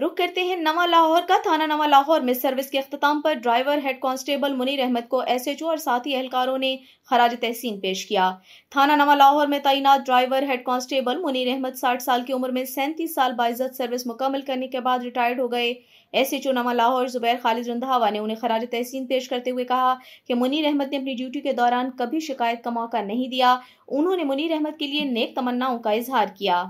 रुख करते हैं नवा लाहौर का थाना नवा लाहौर में सर्विस के अख्ताम पर driver head constable Munir Ahmad को एसएचओ और साथी एहलकारों ने खराज तहसीन पेश किया थाना नवा लाहौर में तैनात driver head constable Munir Ahmad साठ साल की उम्र में सैंतीस साल बाइजत सर्विस मुकम्मल करने के बाद रिटायर्ड हो गए एस एच ओ नवा लाहौर जुबैर खालिद रंधावा ने उन्हें खराज तहसीन पेश करते हुए कहा कि मुनीर अहमद ने अपनी ड्यूटी के दौरान कभी शिकायत का मौका नहीं दिया उन्होंने मुनीर अहमद के लिए नेक तमन्नाओं का इजहार किया